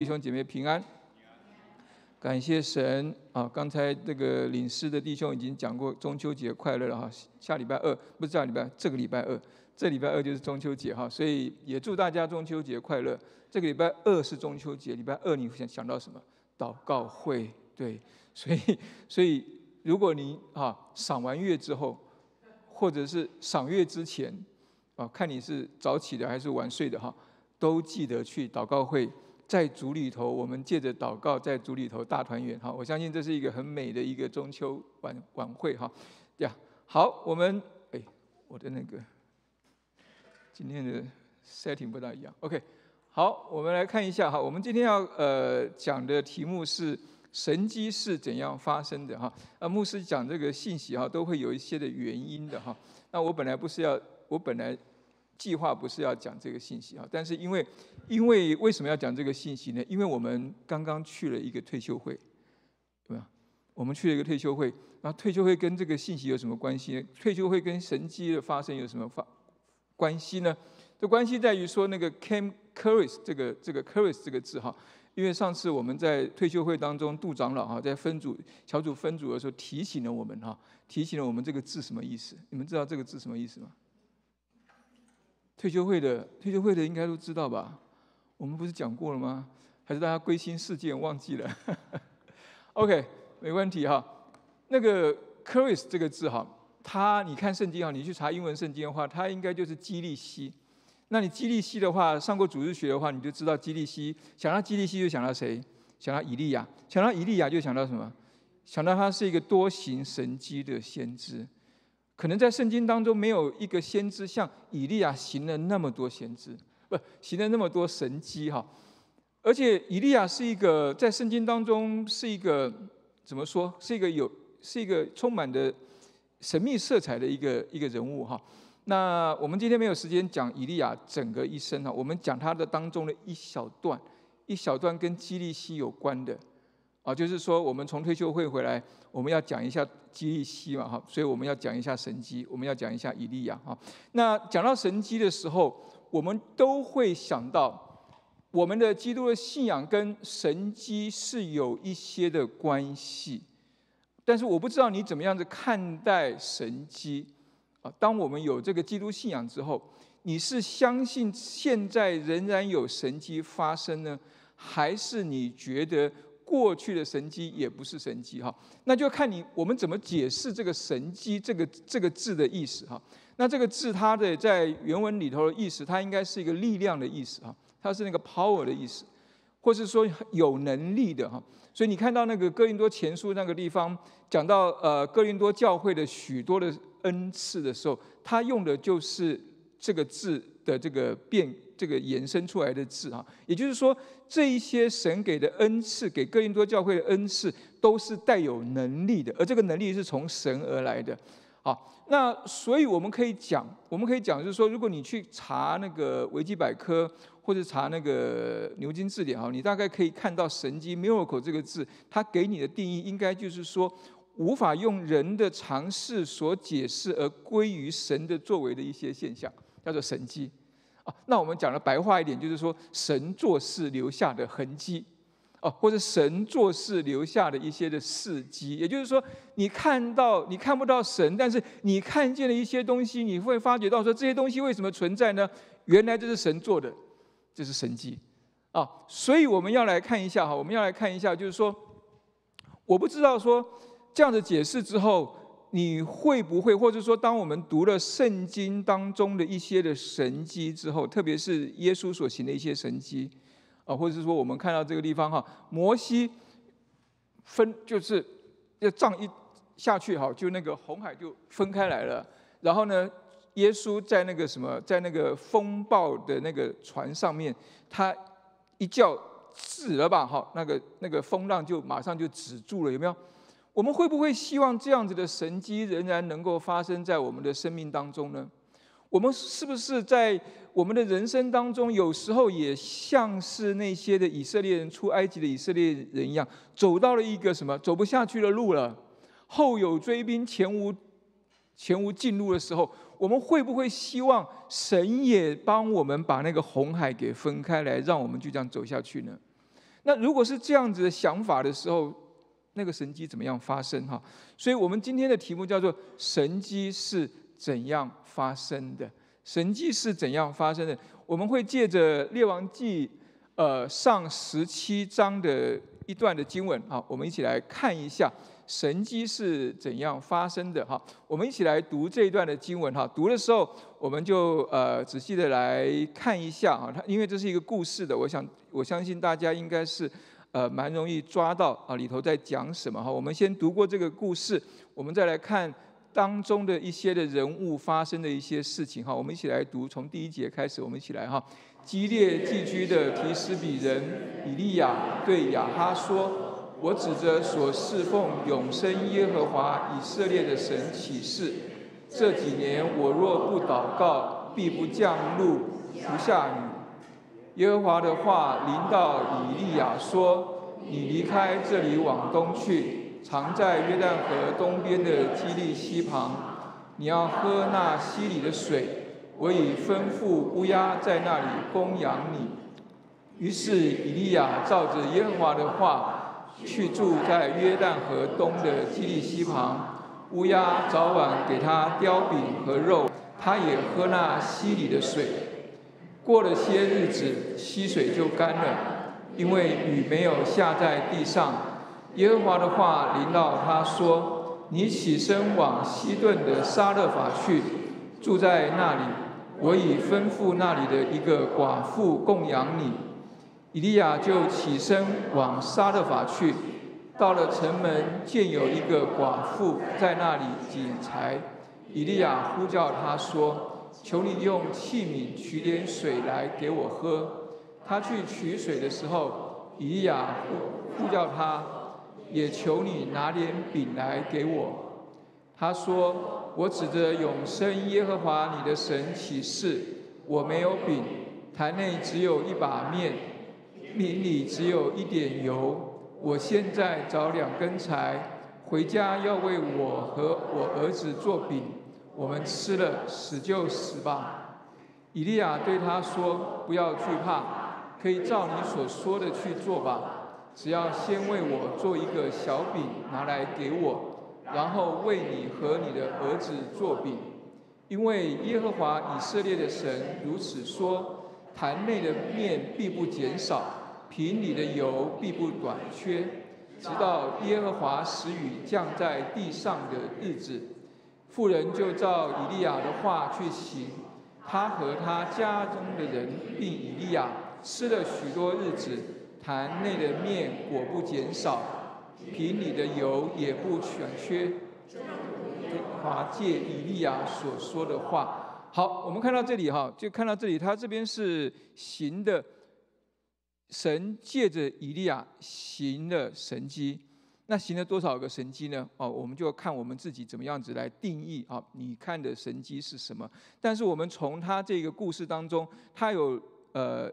弟兄姐妹平安，感谢神啊！刚才这个领事的弟兄已经讲过中秋节快乐了哈。下礼拜二不是下礼拜，这个礼拜二，这礼拜二就是中秋节哈。所以也祝大家中秋节快乐。这个礼拜二是中秋节，礼拜二你想想到什么？祷告会，对。所以，所以如果您啊赏完月之后，或者是赏月之前啊，看你是早起的还是晚睡的哈，都记得去祷告会。在主里头，我们借着祷告，在主里头大团圆。哈。我相信这是一个很美的一个中秋晚晚会。哈，对啊。好，我们哎，我的那个今天的 setting 不大一样。OK，好，我们来看一下哈。我们今天要呃讲的题目是神机是怎样发生的哈。啊，牧师讲这个信息哈，都会有一些的原因的哈。那我本来不是要，我本来。计划不是要讲这个信息啊，但是因为，因为为什么要讲这个信息呢？因为我们刚刚去了一个退休会，对吧？我们去了一个退休会，后退休会跟这个信息有什么关系呢？退休会跟神迹的发生有什么发关系呢？这关系在于说那个 c a m curious 这个这个 curious 这个字哈，因为上次我们在退休会当中，杜长老哈在分组小组分组的时候提醒了我们哈，提醒了我们这个字什么意思？你们知道这个字什么意思吗？退休会的，退休会的应该都知道吧？我们不是讲过了吗？还是大家归心似箭忘记了？OK，没问题哈。那个 c h r i s 这个字哈，它你看圣经哈，你去查英文圣经的话，它应该就是基利西。那你基利西的话，上过主日学的话，你就知道基利西。想到基利西就想到谁？想到以利亚。想到以利亚就想到什么？想到他是一个多型神机的先知。可能在圣经当中没有一个先知像以利亚行了那么多先知，不，行了那么多神迹哈。而且以利亚是一个在圣经当中是一个怎么说？是一个有，是一个充满的神秘色彩的一个一个人物哈。那我们今天没有时间讲以利亚整个一生哈，我们讲他的当中的一小段，一小段跟基利希有关的。啊，就是说，我们从退休会回来，我们要讲一下基利西嘛，哈，所以我们要讲一下神机，我们要讲一下以利亚。哈，那讲到神机的时候，我们都会想到我们的基督的信仰跟神机是有一些的关系。但是我不知道你怎么样子看待神机。啊？当我们有这个基督信仰之后，你是相信现在仍然有神机发生呢，还是你觉得？过去的神迹也不是神迹哈，那就看你我们怎么解释这个神迹这个这个字的意思哈。那这个字它的在原文里头的意思，它应该是一个力量的意思哈，它是那个 power 的意思，或是说有能力的哈。所以你看到那个哥林多前书那个地方讲到呃哥林多教会的许多的恩赐的时候，他用的就是这个字。的这个变这个延伸出来的字啊，也就是说，这一些神给的恩赐，给哥林多教会的恩赐，都是带有能力的，而这个能力是从神而来的。好，那所以我们可以讲，我们可以讲，就是说，如果你去查那个维基百科，或者查那个牛津字典啊，你大概可以看到“神机 m i r a c l e 这个字，它给你的定义应该就是说，无法用人的尝试所解释而归于神的作为的一些现象，叫做神机。那我们讲的白话一点，就是说神做事留下的痕迹，哦，或者神做事留下的一些的事迹。也就是说，你看到你看不到神，但是你看见了一些东西，你会发觉到说这些东西为什么存在呢？原来这是神做的，这是神迹啊！所以我们要来看一下哈，我们要来看一下，就是说，我不知道说这样的解释之后。你会不会，或者说，当我们读了圣经当中的一些的神迹之后，特别是耶稣所行的一些神迹，啊，或者是说，我们看到这个地方哈，摩西分就是要杖一下去哈，就那个红海就分开来了。然后呢，耶稣在那个什么，在那个风暴的那个船上面，他一叫止了吧，哈，那个那个风浪就马上就止住了，有没有？我们会不会希望这样子的神迹仍然能够发生在我们的生命当中呢？我们是不是在我们的人生当中，有时候也像是那些的以色列人出埃及的以色列人一样，走到了一个什么走不下去的路了，后有追兵，前无前无近路的时候，我们会不会希望神也帮我们把那个红海给分开来，让我们就这样走下去呢？那如果是这样子的想法的时候，那个神迹怎么样发生哈？所以我们今天的题目叫做“神迹是怎样发生的”。神迹是怎样发生的？我们会借着列王记呃上十七章的一段的经文啊，我们一起来看一下神迹是怎样发生的哈。我们一起来读这一段的经文哈。读的时候我们就呃仔细的来看一下啊，它因为这是一个故事的，我想我相信大家应该是。呃，蛮容易抓到啊，里头在讲什么哈？我们先读过这个故事，我们再来看当中的一些的人物发生的一些事情哈。我们一起来读，从第一节开始，我们一起来哈。激烈寄居的提斯比人以利亚对亚哈说：“我指着所侍奉永生耶和华以色列的神起誓，这几年我若不祷告，必不降露不下雨。”耶和华的话临到以利亚说：“你离开这里往东去，藏在约旦河东边的基利西旁。你要喝那溪里的水。我已吩咐乌鸦在那里供养你。”于是以利亚照着耶和华的话去住在约旦河东的基利西旁，乌鸦早晚给他叼饼和肉，他也喝那溪里的水。过了些日子，溪水就干了，因为雨没有下在地上。耶和华的话临到他说：“你起身往西顿的沙勒法去，住在那里。我已吩咐那里的一个寡妇供养你。”以利亚就起身往沙勒法去，到了城门，见有一个寡妇在那里捡柴。以利亚呼叫他说。求你用器皿取点水来给我喝。他去取水的时候，以雅呼呼叫他，也求你拿点饼来给我。他说：“我指着永生耶和华你的神起誓，我没有饼，坛内只有一把面，饼里只有一点油。我现在找两根柴，回家要为我和我儿子做饼。”我们吃了，死就死吧。以利亚对他说：“不要惧怕，可以照你所说的去做吧。只要先为我做一个小饼拿来给我，然后为你和你的儿子做饼。因为耶和华以色列的神如此说：坛内的面必不减少，瓶里的油必不短缺，直到耶和华死雨降在地上的日子。”富人就照以利亚的话去行，他和他家中的人，并以利亚吃了许多日子，坛内的面果不减少，瓶里的油也不短缺。华借以利亚所说的话，好，我们看到这里哈，就看到这里，他这边是行的神，借着以利亚行的神迹。那形成了多少个神机呢？哦，我们就要看我们自己怎么样子来定义啊。你看的神机是什么？但是我们从他这个故事当中，他有呃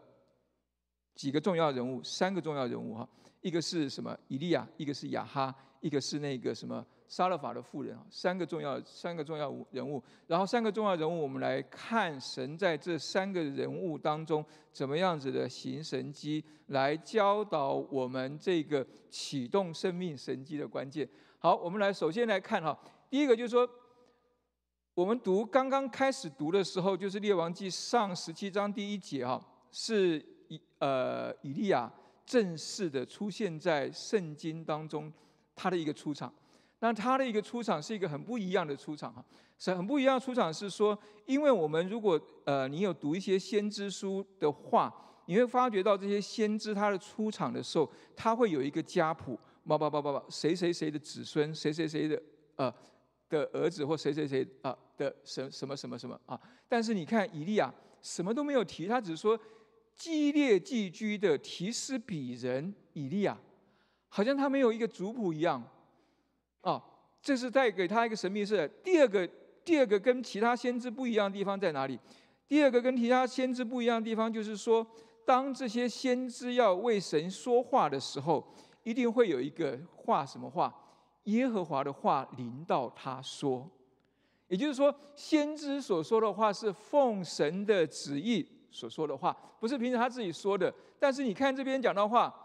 几个重要人物，三个重要人物哈，一个是什么？以利亚，一个是亚哈，一个是那个什么？撒勒法的妇人啊，三个重要三个重要人物，然后三个重要人物，我们来看神在这三个人物当中，怎么样子的行神机来教导我们这个启动生命神机的关键。好，我们来首先来看哈，第一个就是说，我们读刚刚开始读的时候，就是列王记上十七章第一节啊，是以呃以利亚正式的出现在圣经当中，他的一个出场。那他的一个出场是一个很不一样的出场哈，是很不一样的出场是说，因为我们如果呃你有读一些先知书的话，你会发觉到这些先知他的出场的时候，他会有一个家谱，不不不不不，谁谁谁的子孙，谁谁谁的呃的儿子或谁谁谁啊的什什么什么什么啊。但是你看以利亚什么都没有提，他只是说，激烈寄居的提斯比人以利亚，好像他没有一个族谱一样。啊，这是带给他一个神秘事。第二个，第二个跟其他先知不一样的地方在哪里？第二个跟其他先知不一样的地方就是说，当这些先知要为神说话的时候，一定会有一个话什么话？耶和华的话临到他说。也就是说，先知所说的话是奉神的旨意所说的话，不是平时他自己说的。但是你看这边讲到话。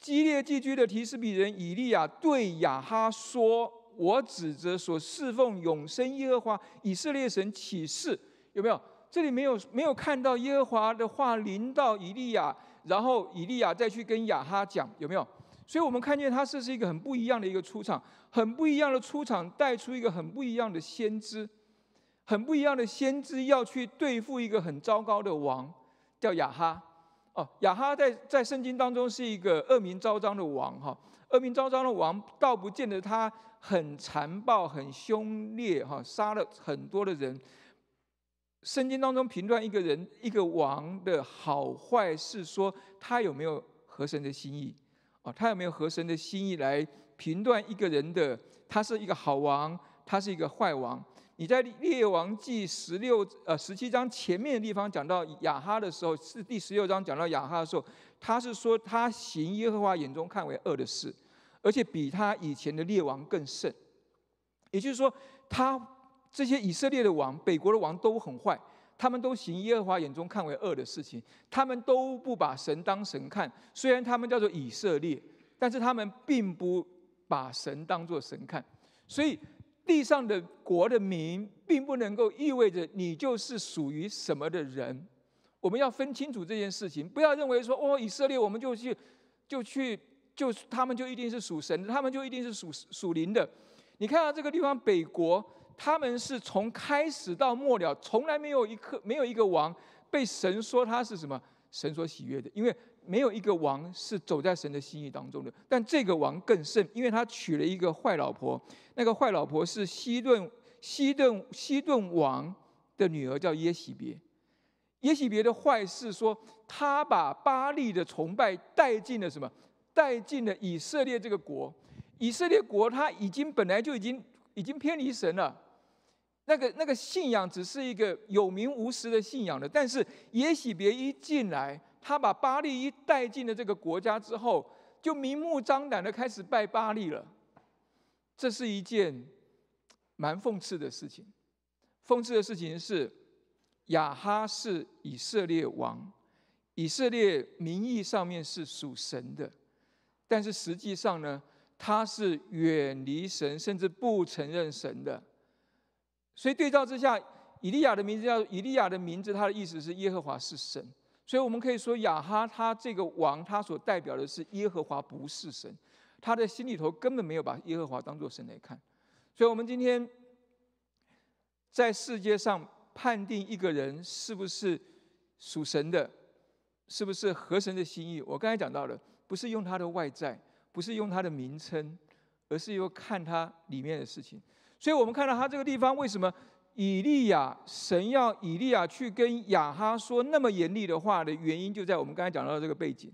激烈寄居的提斯比人以利亚对亚哈说：“我指着所侍奉永生耶和华以色列神起誓，有没有？这里没有没有看到耶和华的话临到以利亚，然后以利亚再去跟亚哈讲有没有？所以我们看见他这是一个很不一样的一个出场，很不一样的出场带出一个很不一样的先知，很不一样的先知要去对付一个很糟糕的王，叫亚哈。”亚哈在在圣经当中是一个恶名昭彰的王哈，恶名昭彰的王倒不见得他很残暴、很凶烈哈，杀了很多的人。圣经当中评断一个人、一个王的好坏，是说他有没有合神的心意哦，他有没有合神的心意来评断一个人的？他是一个好王，他是一个坏王。你在列王记十六呃十七章前面的地方讲到亚哈的时候，是第十六章讲到亚哈的时候，他是说他行耶和华眼中看为恶的事，而且比他以前的列王更甚。也就是说，他这些以色列的王、北国的王都很坏，他们都行耶和华眼中看为恶的事情，他们都不把神当神看。虽然他们叫做以色列，但是他们并不把神当作神看，所以。地上的国的名，并不能够意味着你就是属于什么的人。我们要分清楚这件事情，不要认为说哦，以色列我们就去，就去就他们就一定是属神，他们就一定是属属灵的。你看到这个地方北国，他们是从开始到末了，从来没有一刻没有一个王被神说他是什么，神所喜悦的，因为。没有一个王是走在神的心意当中的，但这个王更甚，因为他娶了一个坏老婆。那个坏老婆是西顿、西顿、西顿王的女儿，叫耶喜别。耶洗别的坏事说，他把巴利的崇拜带进了什么？带进了以色列这个国。以色列国他已经本来就已经已经偏离神了，那个那个信仰只是一个有名无实的信仰的，但是耶洗别一进来。他把巴利一带进了这个国家之后，就明目张胆的开始拜巴利了。这是一件蛮讽刺的事情。讽刺的事情是，亚哈是以色列王，以色列名义上面是属神的，但是实际上呢，他是远离神，甚至不承认神的。所以对照之下，以利亚的名字叫以利亚的名字，他的意思是耶和华是神。所以我们可以说，亚哈他这个王，他所代表的是耶和华不是神，他的心里头根本没有把耶和华当做神来看。所以我们今天在世界上判定一个人是不是属神的，是不是合神的心意，我刚才讲到了，不是用他的外在，不是用他的名称，而是要看他里面的事情。所以我们看到他这个地方为什么？以利亚，神要以利亚去跟亚哈说那么严厉的话的原因，就在我们刚才讲到这个背景。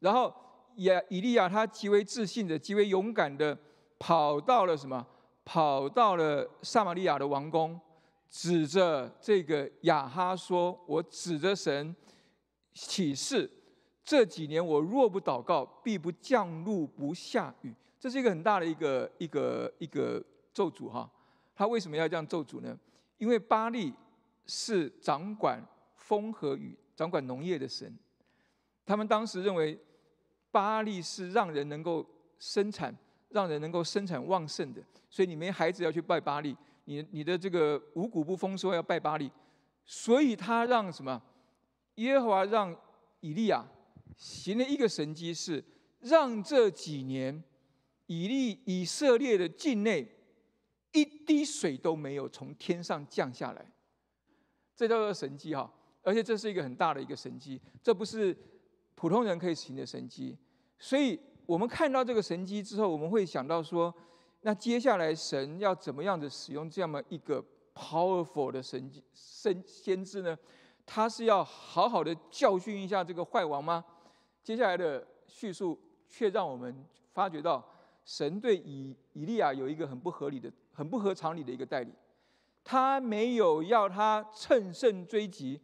然后，亚以利亚他极为自信的、极为勇敢的跑到了什么？跑到了撒玛利亚的王宫，指着这个亚哈说：“我指着神起誓，这几年我若不祷告，必不降露不下雨。”这是一个很大的一个、一个、一个咒诅哈。他为什么要这样咒诅呢？因为巴利是掌管风和雨、掌管农业的神，他们当时认为巴利是让人能够生产、让人能够生产旺盛的，所以你们孩子要去拜巴利，你你的这个五谷不丰收要拜巴利，所以他让什么？耶和华让以利亚行了一个神迹，是让这几年以利以色列的境内。一滴水都没有从天上降下来，这叫做神迹哈！而且这是一个很大的一个神迹，这不是普通人可以行的神迹。所以我们看到这个神迹之后，我们会想到说：那接下来神要怎么样子使用这么一个 powerful 的神神先知呢？他是要好好的教训一下这个坏王吗？接下来的叙述却让我们发觉到，神对以以利亚有一个很不合理的。很不合常理的一个代理，他没有要他乘胜追击，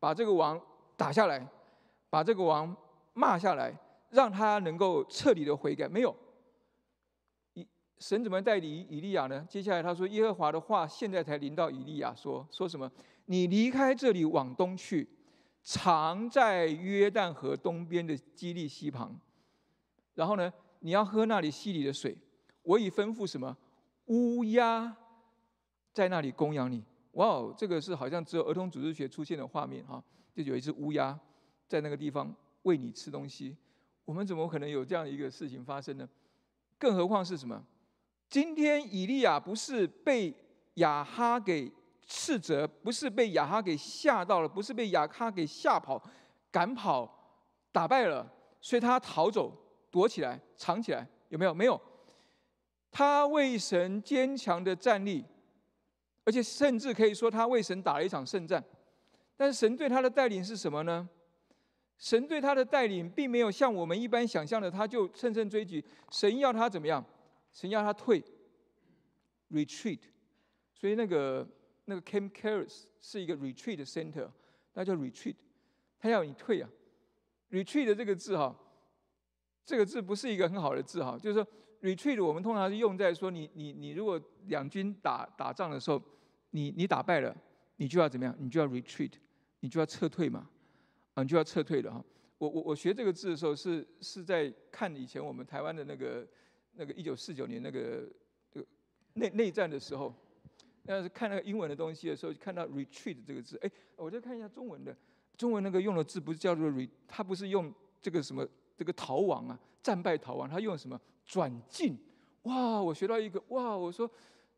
把这个王打下来，把这个王骂下来，让他能够彻底的悔改。没有，以神怎么代理以利亚呢？接下来他说耶和华的话，现在才临到以利亚说说什么？你离开这里往东去，藏在约旦河东边的基利西旁，然后呢，你要喝那里溪里的水，我已吩咐什么？乌鸦在那里供养你，哇哦，这个是好像只有儿童组织学出现的画面哈，就有一只乌鸦在那个地方喂你吃东西。我们怎么可能有这样一个事情发生呢？更何况是什么？今天以利亚不是被亚哈给斥责，不是被亚哈给吓到了，不是被亚哈给吓跑、赶跑、打败了，所以他逃走、躲起来、藏起来，有没有？没有。他为神坚强的站立，而且甚至可以说，他为神打了一场胜战。但是神对他的带领是什么呢？神对他的带领，并没有像我们一般想象的，他就乘胜追击。神要他怎么样？神要他退，retreat。所以那个那个 Cam c a r i s 是一个 retreat center，那叫 retreat。他要你退啊，retreat 这个字哈，这个字不是一个很好的字哈，就是说。Retreat，我们通常是用在说你你你如果两军打打仗的时候，你你打败了，你就要怎么样？你就要 retreat，你就要撤退嘛，啊，你就要撤退了哈。我我我学这个字的时候是是在看以前我们台湾的那个那个一九四九年那个内内战的时候，那是看那个英文的东西的时候，看到 retreat 这个字。哎，我再看一下中文的，中文那个用的字不是叫做 ret，不是用这个什么这个逃亡啊，战败逃亡，它用什么？转进，哇！我学到一个哇！我说，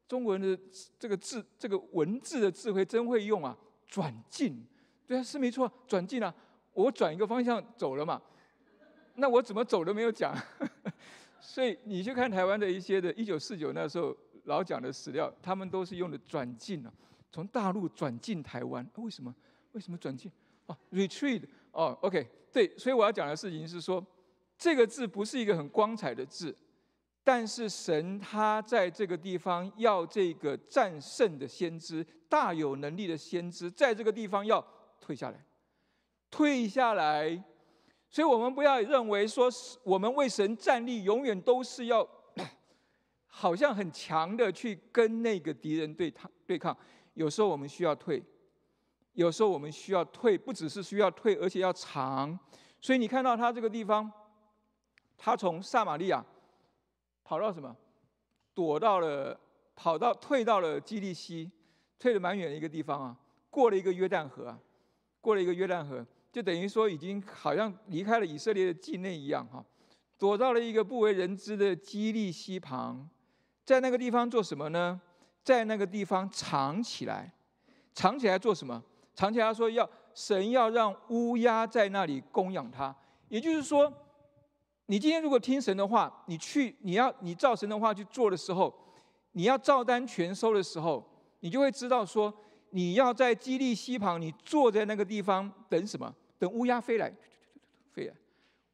中国人的这个字，这个文字的智慧真会用啊！转进，对啊，是没错，转进啊！我转一个方向走了嘛，那我怎么走都没有讲，所以你去看台湾的一些的，一九四九那时候老蒋的史料，他们都是用的转进啊，从大陆转进台湾。为什么？为什么转进？哦，retreat，哦，OK，对，所以我要讲的事情是说。这个字不是一个很光彩的字，但是神他在这个地方要这个战胜的先知，大有能力的先知，在这个地方要退下来，退下来，所以我们不要认为说我们为神站立永远都是要，好像很强的去跟那个敌人对他对抗，有时候我们需要退，有时候我们需要退，不只是需要退，而且要长，所以你看到他这个地方。他从撒玛利亚跑到什么？躲到了，跑到退到了基利西，退了蛮远的一个地方啊。过了一个约旦河，过了一个约旦河，就等于说已经好像离开了以色列的境内一样哈。躲到了一个不为人知的基利西旁，在那个地方做什么呢？在那个地方藏起来，藏起来做什么？藏起来说要神要让乌鸦在那里供养他，也就是说。你今天如果听神的话，你去你要你照神的话去做的时候，你要照单全收的时候，你就会知道说，你要在基利西旁，你坐在那个地方等什么？等乌鸦飞来，飞来，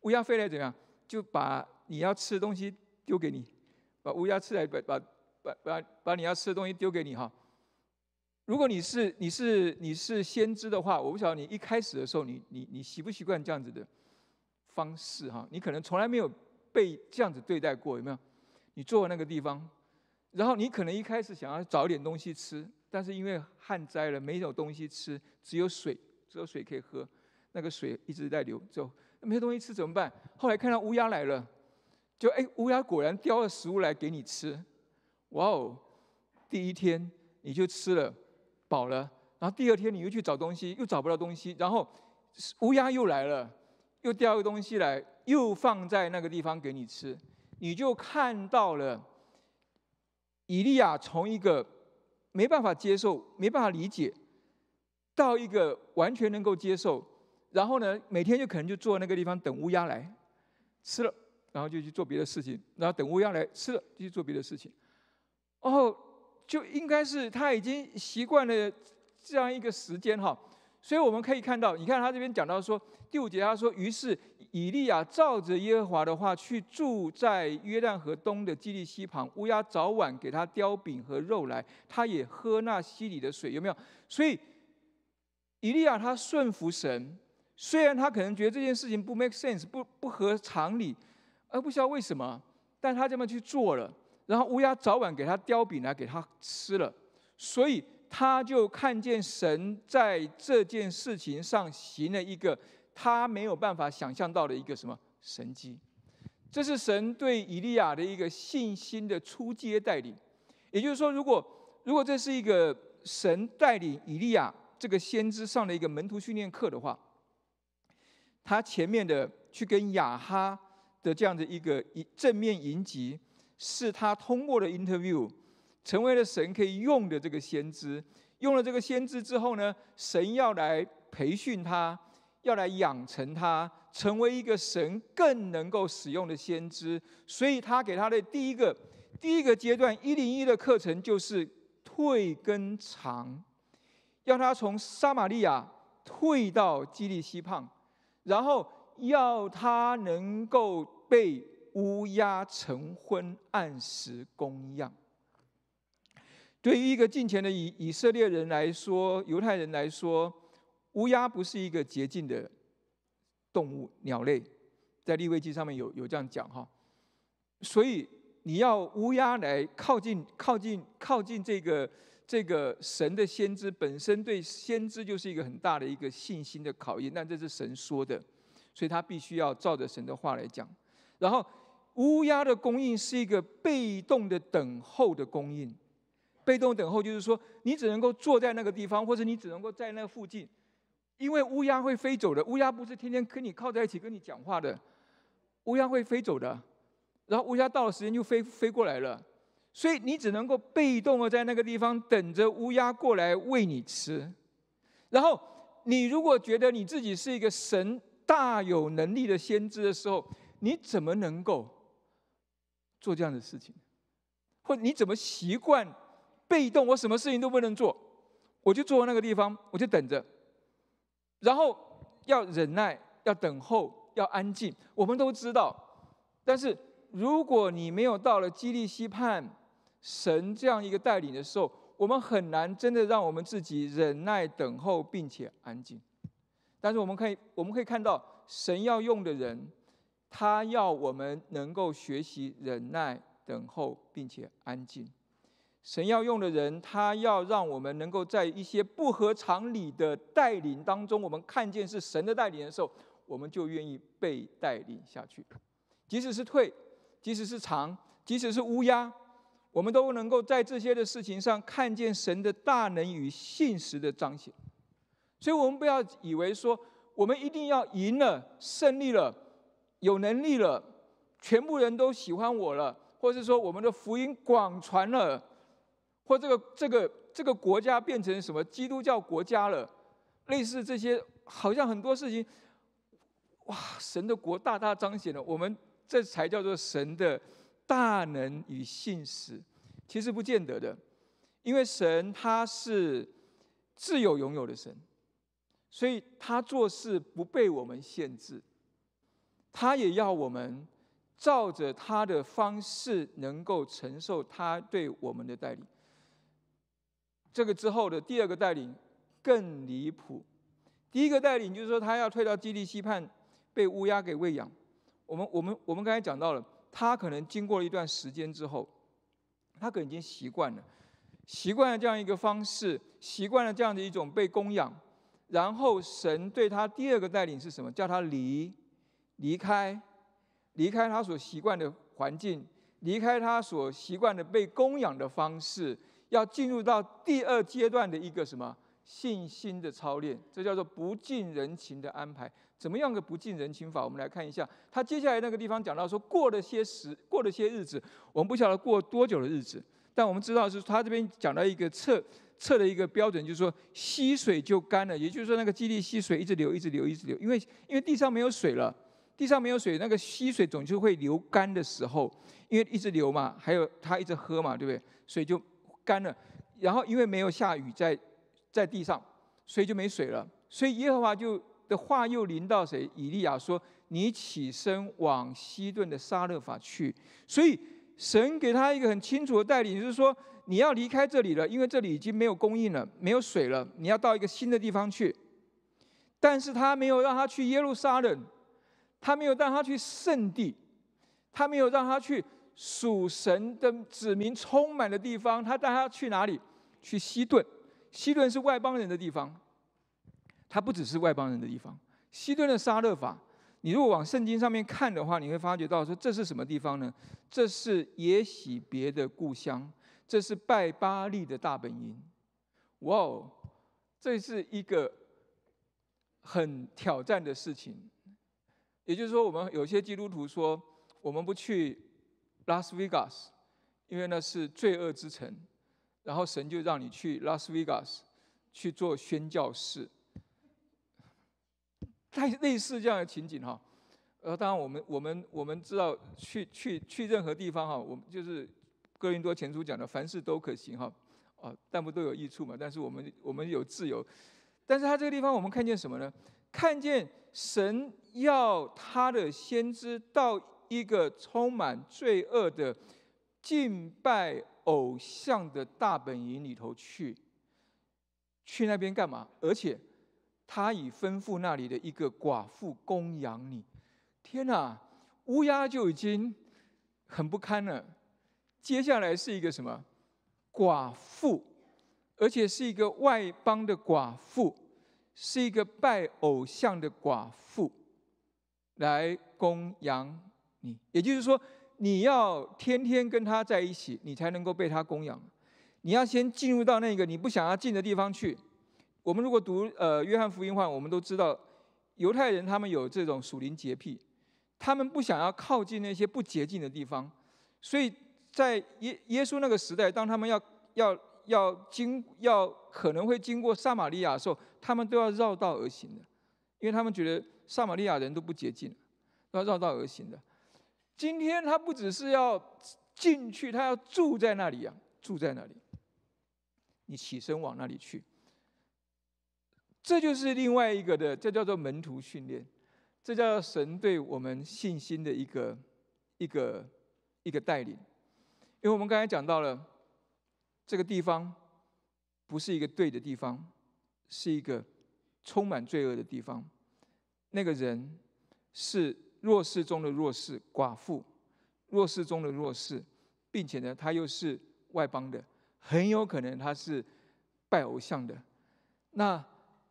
乌鸦飞来怎样？就把你要吃的东西丢给你，把乌鸦吃来把把把把你要吃的东西丢给你哈。如果你是你是你是先知的话，我不晓得你一开始的时候，你你你习不习惯这样子的？方式哈，你可能从来没有被这样子对待过，有没有？你坐那个地方，然后你可能一开始想要找点东西吃，但是因为旱灾了，没有东西吃，只有水，只有水可以喝。那个水一直在流，走，没东西吃怎么办？后来看到乌鸦来了，就哎，乌鸦果然叼了食物来给你吃，哇哦！第一天你就吃了，饱了，然后第二天你又去找东西，又找不到东西，然后乌鸦又来了。又掉一个东西来，又放在那个地方给你吃，你就看到了。以利亚从一个没办法接受、没办法理解，到一个完全能够接受，然后呢，每天就可能就坐那个地方等乌鸦来吃了，然后就去做别的事情，然后等乌鸦来吃了就去做别的事情。哦，就应该是他已经习惯了这样一个时间哈。所以我们可以看到，你看他这边讲到说，第五节他说，于是以利亚照着耶和华的话去住在约旦河东的基利西旁，乌鸦早晚给他叼饼和肉来，他也喝那溪里的水，有没有？所以以利亚他顺服神，虽然他可能觉得这件事情不 make sense，不不合常理，而不知道为什么，但他这么去做了，然后乌鸦早晚给他叼饼来给他吃了，所以。他就看见神在这件事情上行了一个他没有办法想象到的一个什么神迹，这是神对以利亚的一个信心的初阶带领。也就是说，如果如果这是一个神带领以利亚这个先知上的一个门徒训练课的话，他前面的去跟雅哈的这样的一个一正面迎击，是他通过了 interview。成为了神可以用的这个先知，用了这个先知之后呢，神要来培训他，要来养成他，成为一个神更能够使用的先知。所以他给他的第一个第一个阶段一零一的课程就是退跟长，要他从撒玛利亚退到基利西胖，然后要他能够被乌鸦成婚，按时供养。对于一个近前的以以色列人来说，犹太人来说，乌鸦不是一个洁净的动物，鸟类，在利位记上面有有这样讲哈，所以你要乌鸦来靠近靠近靠近这个这个神的先知，本身对先知就是一个很大的一个信心的考验。但这是神说的，所以他必须要照着神的话来讲。然后乌鸦的供应是一个被动的等候的供应。被动等候就是说，你只能够坐在那个地方，或者你只能够在那附近，因为乌鸦会飞走的。乌鸦不是天天跟你靠在一起跟你讲话的，乌鸦会飞走的。然后乌鸦到了时间就飞飞过来了，所以你只能够被动的在那个地方等着乌鸦过来喂你吃。然后你如果觉得你自己是一个神大有能力的先知的时候，你怎么能够做这样的事情，或你怎么习惯？被动，我什么事情都不能做，我就坐在那个地方，我就等着，然后要忍耐，要等候，要安静。我们都知道，但是如果你没有到了基利西畔，神这样一个带领的时候，我们很难真的让我们自己忍耐、等候并且安静。但是我们可以，我们可以看到，神要用的人，他要我们能够学习忍耐、等候并且安静。神要用的人，他要让我们能够在一些不合常理的带领当中，我们看见是神的带领的时候，我们就愿意被带领下去。即使是退，即使是长，即使是乌鸦，我们都能够在这些的事情上看见神的大能与信实的彰显。所以，我们不要以为说，我们一定要赢了、胜利了、有能力了，全部人都喜欢我了，或者说我们的福音广传了。或这个这个这个国家变成什么基督教国家了？类似这些，好像很多事情，哇！神的国大大彰显了，我们这才叫做神的大能与信使。其实不见得的，因为神他是自有拥有的神，所以他做事不被我们限制，他也要我们照着他的方式，能够承受他对我们的带领。这个之后的第二个带领更离谱。第一个带领就是说他要退到基地，西畔，被乌鸦给喂养。我们我们我们刚才讲到了，他可能经过了一段时间之后，他可能已经习惯了，习惯了这样一个方式，习惯了这样的一种被供养。然后神对他第二个带领是什么？叫他离离开，离开他所习惯的环境，离开他所习惯的被供养的方式。要进入到第二阶段的一个什么信心的操练，这叫做不近人情的安排。怎么样个不近人情法？我们来看一下，他接下来那个地方讲到说，过了些时，过了些日子，我们不晓得过多久的日子，但我们知道是他这边讲到一个测测的一个标准，就是说吸水就干了，也就是说那个基地吸水一直流，一直流，一直流，因为因为地上没有水了，地上没有水，那个溪水总就会流干的时候，因为一直流嘛，还有他一直喝嘛，对不对？所以就。干了，然后因为没有下雨，在在地上，所以就没水了。所以耶和华就的话又临到谁？以利亚说：“你起身往西顿的沙勒法去。”所以神给他一个很清楚的带领，就是说你要离开这里了，因为这里已经没有供应了，没有水了，你要到一个新的地方去。但是他没有让他去耶路撒冷，他没有让他去圣地，他没有让他去。属神的子民充满的地方，他带他去哪里？去西顿。西顿是外邦人的地方，它不只是外邦人的地方。西顿的沙勒法，你如果往圣经上面看的话，你会发觉到说这是什么地方呢？这是耶洗别的故乡，这是拜巴利的大本营。哇哦，这是一个很挑战的事情。也就是说，我们有些基督徒说，我们不去。拉斯维加斯，因为呢是罪恶之城，然后神就让你去拉斯维加斯去做宣教士，类类似这样的情景哈。呃，当然我们我们我们知道去去去任何地方哈，我们就是哥林多前书讲的凡事都可行哈，哦但不都有益处嘛。但是我们我们有自由，但是他这个地方我们看见什么呢？看见神要他的先知到。一个充满罪恶的敬拜偶像的大本营里头去，去那边干嘛？而且他已吩咐那里的一个寡妇供养你。天哪，乌鸦就已经很不堪了。接下来是一个什么寡妇，而且是一个外邦的寡妇，是一个拜偶像的寡妇来供养。你也就是说，你要天天跟他在一起，你才能够被他供养。你要先进入到那个你不想要进的地方去。我们如果读呃约翰福音话，我们都知道，犹太人他们有这种属灵洁癖，他们不想要靠近那些不洁净的地方。所以在耶耶稣那个时代，当他们要要要经要可能会经过撒玛利亚的时候，他们都要绕道而行的，因为他们觉得撒玛利亚人都不洁净，要绕道而行的。今天他不只是要进去，他要住在那里啊，住在那里。你起身往那里去，这就是另外一个的，这叫做门徒训练，这叫神对我们信心的一个、一个、一个带领。因为我们刚才讲到了，这个地方不是一个对的地方，是一个充满罪恶的地方。那个人是。弱势中的弱势，寡妇，弱势中的弱势，并且呢，他又是外邦的，很有可能他是拜偶像的。那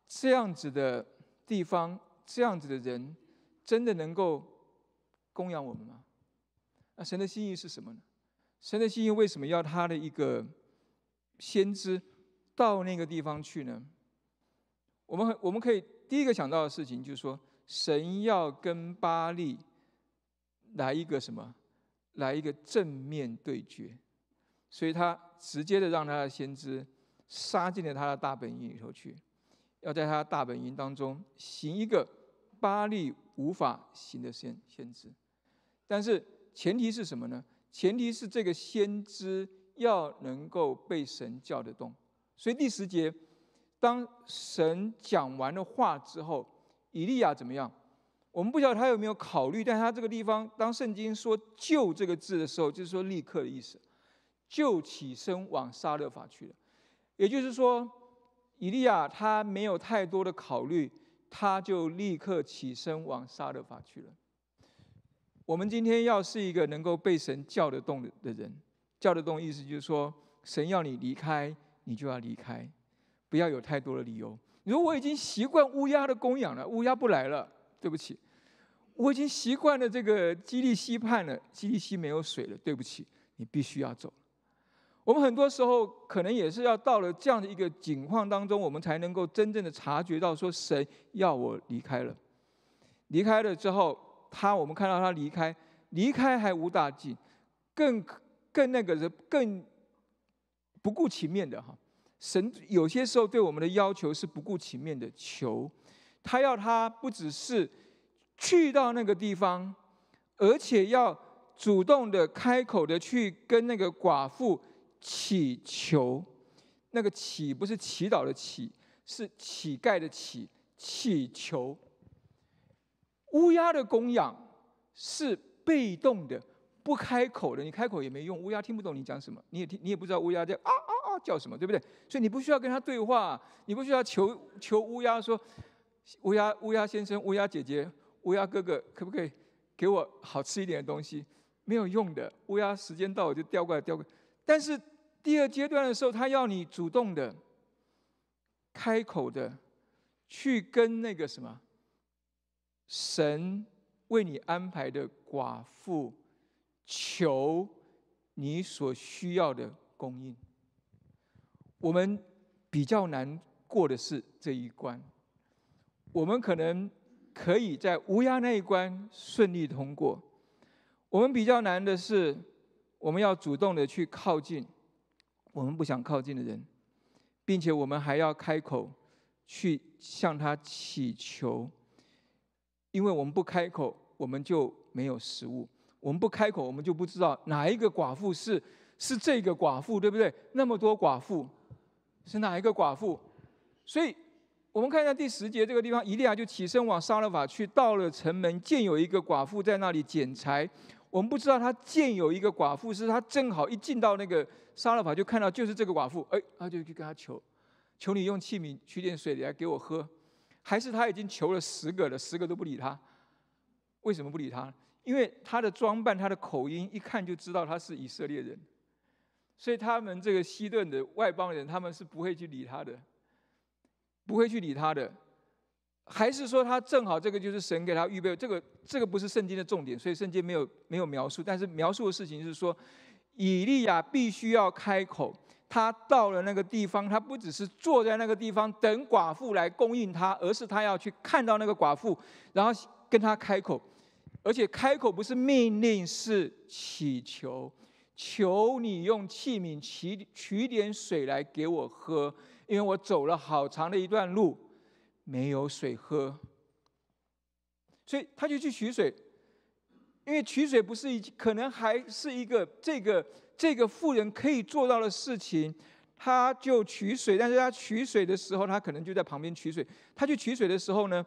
这样子的地方，这样子的人，真的能够供养我们吗？那神的心意是什么呢？神的心意为什么要他的一个先知到那个地方去呢？我们我们可以第一个想到的事情就是说。神要跟巴力来一个什么？来一个正面对决，所以他直接的让他的先知杀进了他的大本营里头去，要在他的大本营当中行一个巴力无法行的先先知。但是前提是什么呢？前提是这个先知要能够被神叫得动。所以第十节，当神讲完了话之后。以利亚怎么样？我们不晓得他有没有考虑，但他这个地方，当圣经说“救”这个字的时候，就是说立刻的意思，就起身往撒勒法去了。也就是说，以利亚他没有太多的考虑，他就立刻起身往撒勒法去了。我们今天要是一个能够被神叫得动的人，叫得动意思就是说，神要你离开，你就要离开，不要有太多的理由。如果我已经习惯乌鸦的供养了，乌鸦不来了，对不起，我已经习惯了这个基利溪畔了，基利溪没有水了，对不起，你必须要走。我们很多时候可能也是要到了这样的一个境况当中，我们才能够真正的察觉到，说神要我离开了。离开了之后，他我们看到他离开，离开还无大忌，更更那个是更不顾情面的哈。神有些时候对我们的要求是不顾情面的求，他要他不只是去到那个地方，而且要主动的开口的去跟那个寡妇祈求。那个祈不是祈祷的祈，是乞丐的乞，祈求。乌鸦的供养是被动的，不开口的，你开口也没用，乌鸦听不懂你讲什么，你也听你也不知道乌鸦在啊啊。叫什么？对不对？所以你不需要跟他对话，你不需要求求乌鸦说：“乌鸦，乌鸦先生，乌鸦姐姐，乌鸦哥哥，可不可以给我好吃一点的东西？”没有用的。乌鸦，时间到我就叼过来叼过。但是第二阶段的时候，他要你主动的开口的，去跟那个什么神为你安排的寡妇求你所需要的供应。我们比较难过的是这一关，我们可能可以在乌鸦那一关顺利通过。我们比较难的是，我们要主动的去靠近我们不想靠近的人，并且我们还要开口去向他祈求，因为我们不开口，我们就没有食物；我们不开口，我们就不知道哪一个寡妇是是这个寡妇，对不对？那么多寡妇。是哪一个寡妇？所以我们看一下第十节这个地方，伊利亚就起身往撒勒法去。到了城门，见有一个寡妇在那里捡柴。我们不知道他见有一个寡妇，是他正好一进到那个撒勒法就看到就是这个寡妇，哎，他就去跟他求，求你用器皿取点水来给我喝。还是他已经求了十个了，十个都不理他。为什么不理他？因为他的装扮、他的口音，一看就知道他是以色列人。所以他们这个西顿的外邦人，他们是不会去理他的，不会去理他的。还是说他正好这个就是神给他预备这个？这个不是圣经的重点，所以圣经没有没有描述。但是描述的事情是说，以利亚必须要开口。他到了那个地方，他不只是坐在那个地方等寡妇来供应他，而是他要去看到那个寡妇，然后跟他开口。而且开口不是命令，是祈求。求你用器皿取取点水来给我喝，因为我走了好长的一段路，没有水喝。所以他就去取水，因为取水不是一，可能还是一个这个这个富人可以做到的事情。他就取水，但是他取水的时候，他可能就在旁边取水。他去取水的时候呢，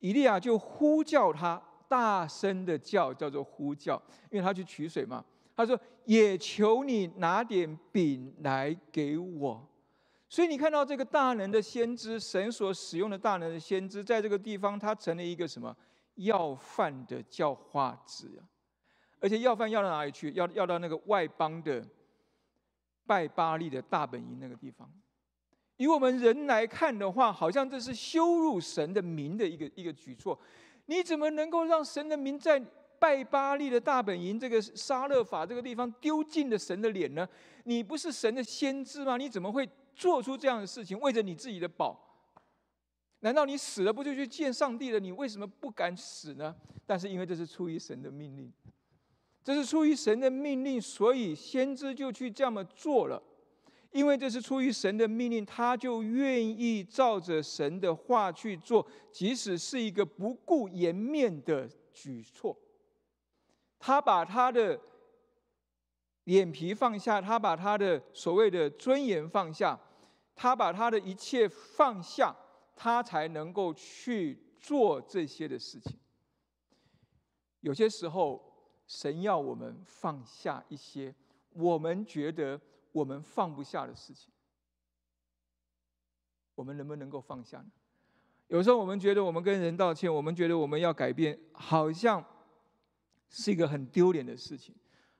伊利亚就呼叫他，大声的叫，叫做呼叫，因为他去取水嘛。他说：“也求你拿点饼来给我。”所以你看到这个大能的先知，神所使用的大能的先知，在这个地方，他成了一个什么要饭的叫化子，而且要饭要到哪里去？要要到那个外邦的拜巴利的大本营那个地方。以我们人来看的话，好像这是羞辱神的名的一个一个举措。你怎么能够让神的名在？拜巴利的大本营，这个沙勒法这个地方丢尽了神的脸呢。你不是神的先知吗？你怎么会做出这样的事情？为着你自己的宝，难道你死了不就去见上帝了？你为什么不敢死呢？但是因为这是出于神的命令，这是出于神的命令，所以先知就去这么做了。因为这是出于神的命令，他就愿意照着神的话去做，即使是一个不顾颜面的举措。他把他的脸皮放下，他把他的所谓的尊严放下，他把他的一切放下，他才能够去做这些的事情。有些时候，神要我们放下一些我们觉得我们放不下的事情，我们能不能够放下呢？有时候我们觉得我们跟人道歉，我们觉得我们要改变，好像。是一个很丢脸的事情，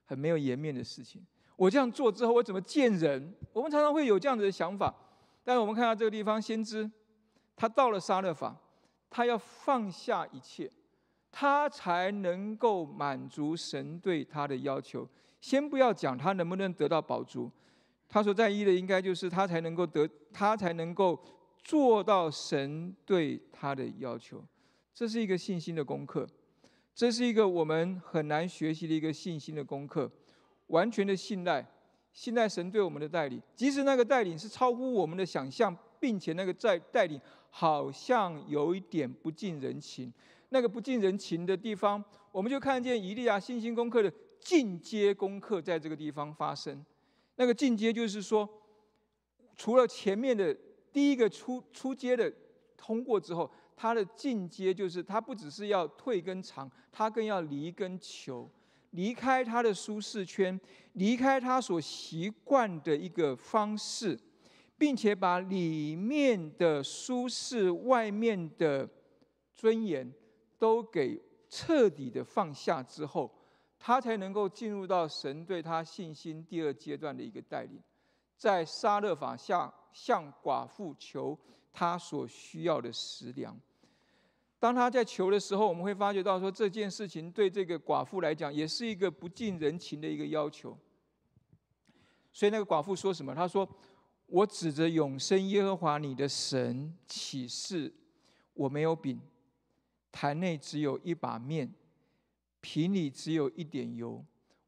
很没有颜面的事情。我这样做之后，我怎么见人？我们常常会有这样子的想法。但是我们看到这个地方，先知他到了沙勒法，他要放下一切，他才能够满足神对他的要求。先不要讲他能不能得到宝珠，他所在意的应该就是他才能够得，他才能够做到神对他的要求。这是一个信心的功课。这是一个我们很难学习的一个信心的功课，完全的信赖，信赖神对我们的带领，即使那个带领是超乎我们的想象，并且那个在带领好像有一点不近人情，那个不近人情的地方，我们就看见以利亚信心功课的进阶功课在这个地方发生，那个进阶就是说，除了前面的第一个出出阶的通过之后。他的进阶就是，他不只是要退跟长，他更要离跟求，离开他的舒适圈，离开他所习惯的一个方式，并且把里面的舒适、外面的尊严都给彻底的放下之后，他才能够进入到神对他信心第二阶段的一个带领，在沙勒法下向寡妇求。他所需要的食粮。当他在求的时候，我们会发觉到说这件事情对这个寡妇来讲，也是一个不近人情的一个要求。所以那个寡妇说什么？他说：“我指着永生耶和华你的神起誓，我没有饼，坛内只有一把面，瓶里只有一点油。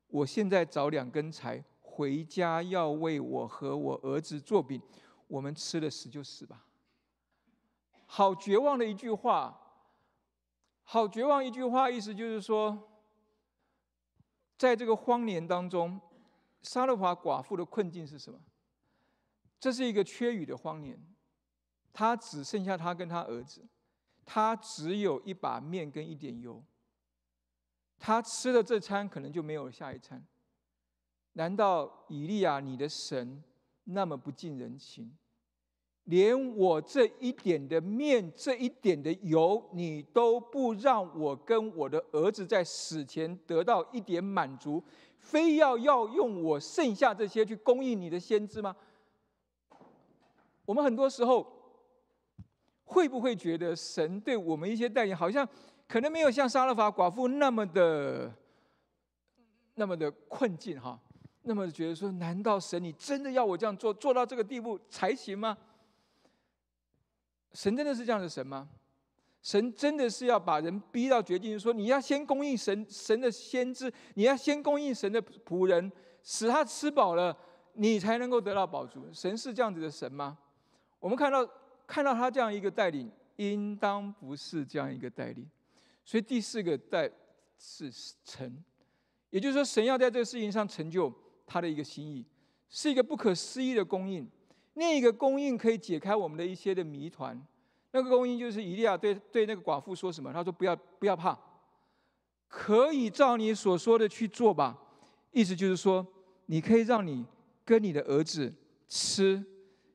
我现在找两根柴，回家要为我和我儿子做饼。我们吃了死就死吧。”好绝望的一句话，好绝望一句话，意思就是说，在这个荒年当中，撒勒法寡妇的困境是什么？这是一个缺雨的荒年，他只剩下他跟他儿子，他只有一把面跟一点油，他吃了这餐可能就没有下一餐。难道以利亚你的神那么不近人情？连我这一点的面，这一点的油，你都不让我跟我的儿子在死前得到一点满足，非要要用我剩下这些去供应你的先知吗？我们很多时候会不会觉得神对我们一些代言，好像可能没有像沙勒法寡妇那么的那么的困境哈？那么觉得说，难道神你真的要我这样做，做到这个地步才行吗？神真的是这样的神吗？神真的是要把人逼到绝境，说你要先供应神神的先知，你要先供应神的仆人，使他吃饱了，你才能够得到宝足。神是这样子的神吗？我们看到看到他这样一个带领，应当不是这样一个带领。所以第四个带是成，也就是说，神要在这个事情上成就他的一个心意，是一个不可思议的供应。那个供应可以解开我们的一些的谜团，那个供应就是以利亚对对那个寡妇说什么？他说：“不要不要怕，可以照你所说的去做吧。”意思就是说，你可以让你跟你的儿子吃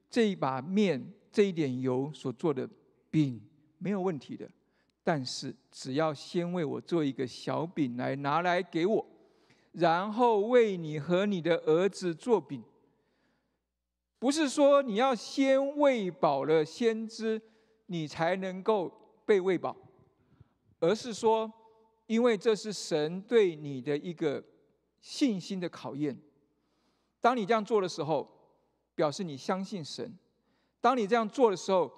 这一把面、这一点油所做的饼没有问题的，但是只要先为我做一个小饼来拿来给我，然后为你和你的儿子做饼。不是说你要先喂饱了先知，你才能够被喂饱，而是说，因为这是神对你的一个信心的考验。当你这样做的时候，表示你相信神；当你这样做的时候，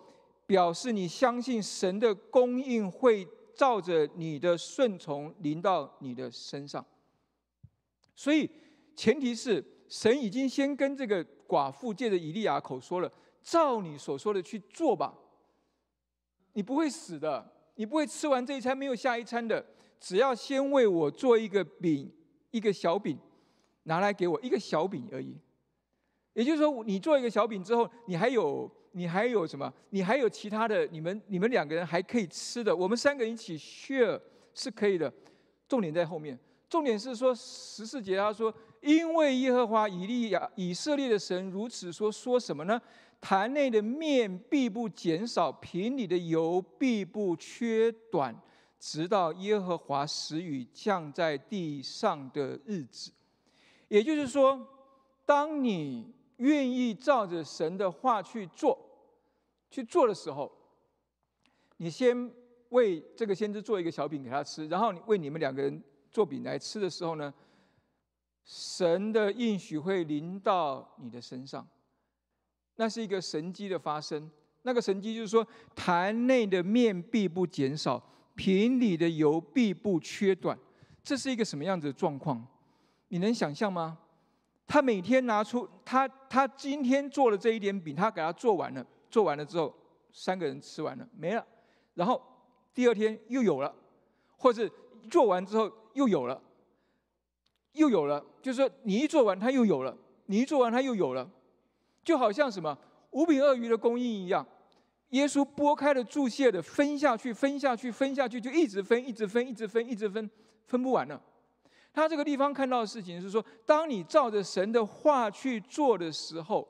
表示你相信神的供应会照着你的顺从临到你的身上。所以，前提是神已经先跟这个。寡妇借着以利亚口说了：“照你所说的去做吧，你不会死的，你不会吃完这一餐没有下一餐的。只要先为我做一个饼，一个小饼，拿来给我一个小饼而已。也就是说，你做一个小饼之后，你还有你还有什么？你还有其他的？你们你们两个人还可以吃的。我们三个人一起 share 是可以的。重点在后面，重点是说十四节他说。”因为耶和华以利亚以色列的神如此说：“说什么呢？坛内的面必不减少，瓶里的油必不缺短，直到耶和华时雨降在地上的日子。”也就是说，当你愿意照着神的话去做、去做的时候，你先为这个先知做一个小饼给他吃，然后你为你们两个人做饼来吃的时候呢？神的应许会临到你的身上，那是一个神迹的发生。那个神迹就是说，坛内的面必不减少，瓶里的油必不缺短。这是一个什么样子的状况？你能想象吗？他每天拿出他他今天做了这一点饼，他给他做完了，做完了之后，三个人吃完了，没了。然后第二天又有了，或是做完之后又有了。又有了，就是说你一做完，他又有了；你一做完，他又有了，就好像什么五饼二鱼的供应一样。耶稣拨开了注蟹的，分下去，分下去，分下去，就一直分，一直分，一直分，一直分，分不完了。他这个地方看到的事情是说，当你照着神的话去做的时候，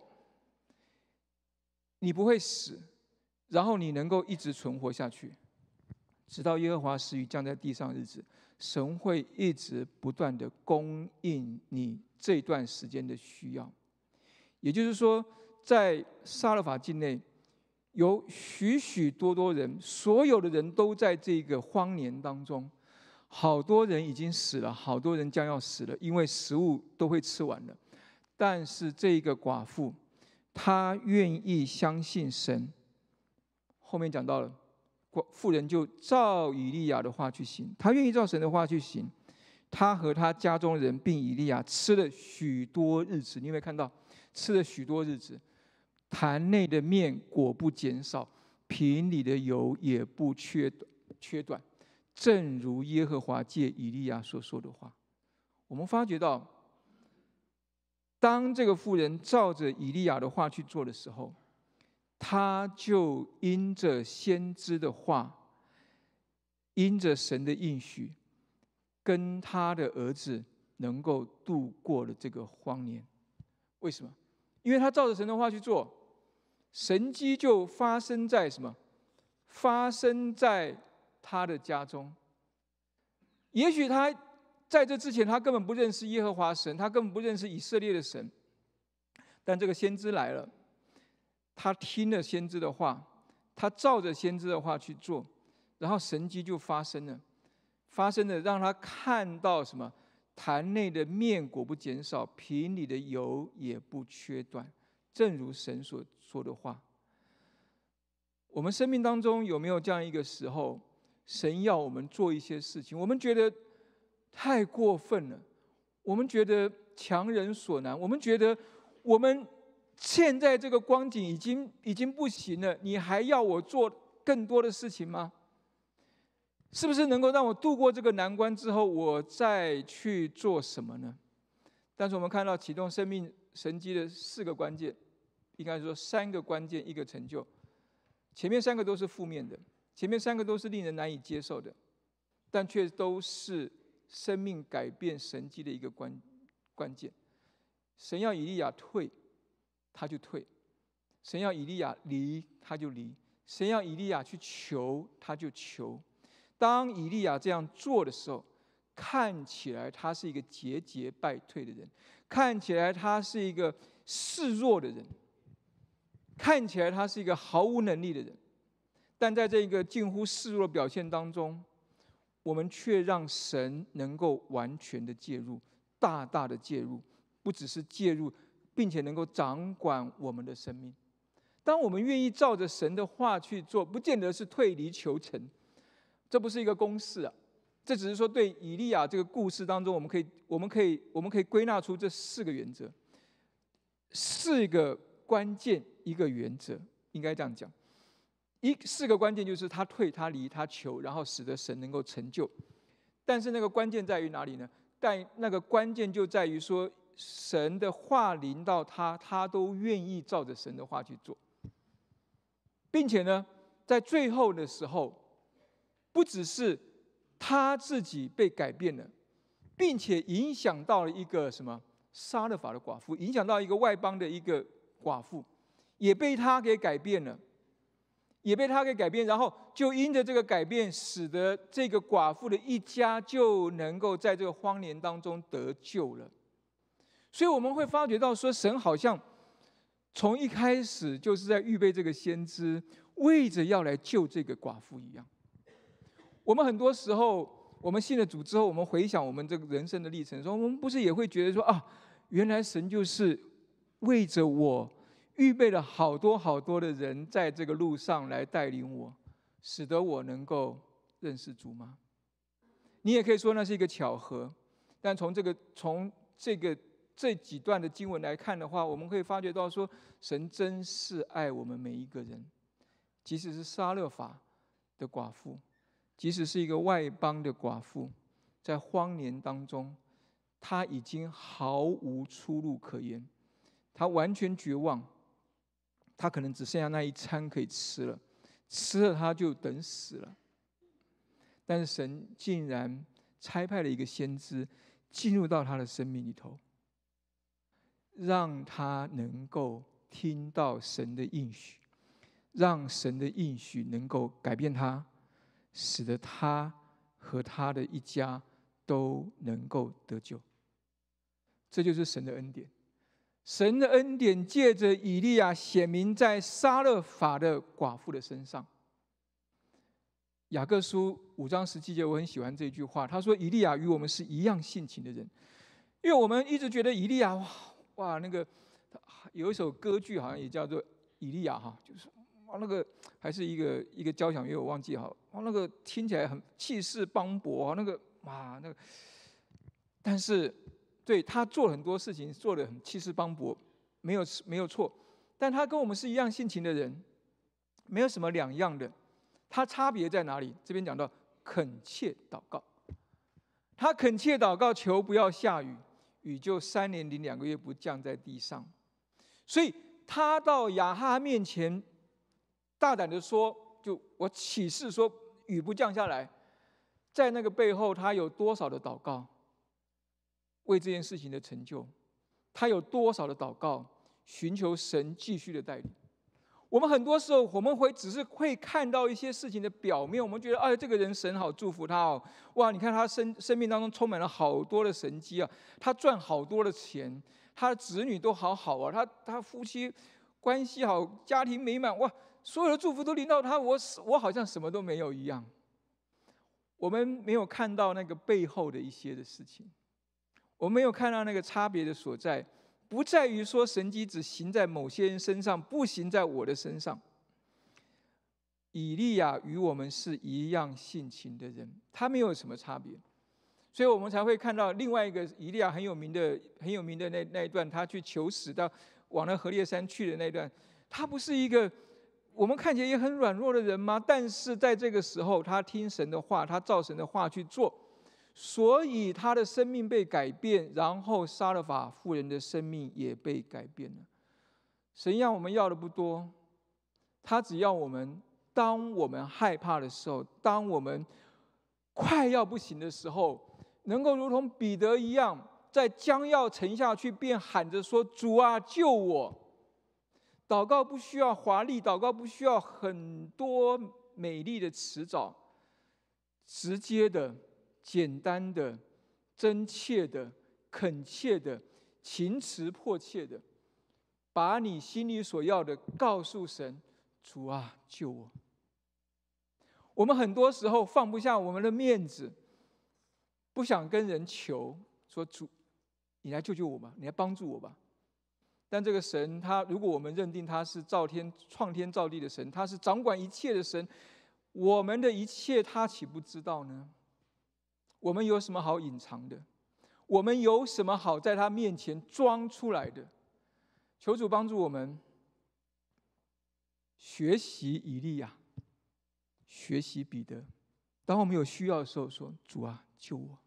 你不会死，然后你能够一直存活下去，直到耶和华死于降在地上日子。神会一直不断的供应你这段时间的需要，也就是说，在撒勒法境内有许许多多人，所有的人都在这个荒年当中，好多人已经死了，好多人将要死了，因为食物都会吃完了。但是这个寡妇，她愿意相信神。后面讲到了。富人就照以利亚的话去行，他愿意照神的话去行。他和他家中人并以利亚吃了许多日子，你有没有看到？吃了许多日子，坛内的面果不减少，瓶里的油也不缺缺短，正如耶和华借以利亚所说的话。我们发觉到，当这个富人照着以利亚的话去做的时候。他就因着先知的话，因着神的应许，跟他的儿子能够度过了这个荒年。为什么？因为他照着神的话去做，神迹就发生在什么？发生在他的家中。也许他在这之前，他根本不认识耶和华神，他根本不认识以色列的神。但这个先知来了。他听了先知的话，他照着先知的话去做，然后神迹就发生了，发生了让他看到什么？坛内的面果不减少，瓶里的油也不缺短，正如神所说的话。我们生命当中有没有这样一个时候？神要我们做一些事情，我们觉得太过分了，我们觉得强人所难，我们觉得我们。现在这个光景已经已经不行了，你还要我做更多的事情吗？是不是能够让我度过这个难关之后，我再去做什么呢？但是我们看到启动生命神机的四个关键，应该说三个关键，一个成就。前面三个都是负面的，前面三个都是令人难以接受的，但却都是生命改变神机的一个关关键。神要以利亚退。他就退，神要以利亚离他就离，神要以利亚去求他就求。当以利亚这样做的时候，看起来他是一个节节败退的人，看起来他是一个示弱的人，看起来他是一个毫无能力的人。但在这一个近乎示弱的表现当中，我们却让神能够完全的介入，大大的介入，不只是介入。并且能够掌管我们的生命。当我们愿意照着神的话去做，不见得是退离求成。这不是一个公式啊，这只是说对以利亚这个故事当中，我们可以，我们可以，我们可以归纳出这四个原则，四个关键一个原则，应该这样讲。一四个关键就是他退他离他求，然后使得神能够成就。但是那个关键在于哪里呢？但那个关键就在于说。神的话临到他，他都愿意照着神的话去做，并且呢，在最后的时候，不只是他自己被改变了，并且影响到了一个什么沙勒法的寡妇，影响到一个外邦的一个寡妇，也被他给改变了，也被他给改变，然后就因着这个改变，使得这个寡妇的一家就能够在这个荒年当中得救了。所以我们会发觉到，说神好像从一开始就是在预备这个先知，为着要来救这个寡妇一样。我们很多时候，我们信了主之后，我们回想我们这个人生的历程，说我们不是也会觉得说啊，原来神就是为着我预备了好多好多的人在这个路上来带领我，使得我能够认识主吗？你也可以说那是一个巧合，但从这个从这个。这几段的经文来看的话，我们可以发觉到说，神真是爱我们每一个人，即使是沙勒法的寡妇，即使是一个外邦的寡妇，在荒年当中，他已经毫无出路可言，他完全绝望，他可能只剩下那一餐可以吃了，吃了他就等死了。但是神竟然差派了一个先知，进入到他的生命里头。让他能够听到神的应许，让神的应许能够改变他，使得他和他的一家都能够得救。这就是神的恩典。神的恩典借着以利亚显明在撒勒法的寡妇的身上。雅各书五章十七节，我很喜欢这句话。他说：“以利亚与我们是一样性情的人。”因为我们一直觉得以利亚哇。哇，那个有一首歌剧好像也叫做《以利亚》哈，就是哇，那个还是一个一个交响乐，我忘记哈，哇，那个听起来很气势磅礴，那个哇，那个，但是对他做很多事情做的很气势磅礴，没有没有错，但他跟我们是一样性情的人，没有什么两样的，他差别在哪里？这边讲到恳切祷告，他恳切祷告，求不要下雨。雨就三年零两个月不降在地上，所以他到亚哈面前大胆的说：“就我起誓说雨不降下来。”在那个背后，他有多少的祷告？为这件事情的成就，他有多少的祷告？寻求神继续的带领。我们很多时候，我们会只是会看到一些事情的表面，我们觉得啊，这个人神好，祝福他哦，哇，你看他生生命当中充满了好多的神机啊，他赚好多的钱，他的子女都好好啊，他他夫妻关系好，家庭美满，哇，所有的祝福都临到他，我我好像什么都没有一样，我们没有看到那个背后的一些的事情，我没有看到那个差别的所在。不在于说神机只行在某些人身上，不行在我的身上。以利亚与我们是一样性情的人，他没有什么差别，所以我们才会看到另外一个以利亚很有名的、很有名的那那一段，他去求死到往那河烈山去的那一段，他不是一个我们看起来也很软弱的人吗？但是在这个时候，他听神的话，他照神的话去做。所以他的生命被改变，然后杀勒法富人的生命也被改变了。神要我们要的不多，他只要我们，当我们害怕的时候，当我们快要不行的时候，能够如同彼得一样，在将要沉下去，便喊着说：“主啊，救我！”祷告不需要华丽，祷告不需要很多美丽的辞藻，直接的。简单的、真切的、恳切的、情辞迫切的，把你心里所要的告诉神。主啊，救我！我们很多时候放不下我们的面子，不想跟人求说：“主，你来救救我吧，你来帮助我吧。”但这个神，他如果我们认定他是造天、创天、造地的神，他是掌管一切的神，我们的一切他岂不知道呢？我们有什么好隐藏的？我们有什么好在他面前装出来的？求主帮助我们学习以利亚，学习彼得。当我们有需要的时候，说主啊，救我！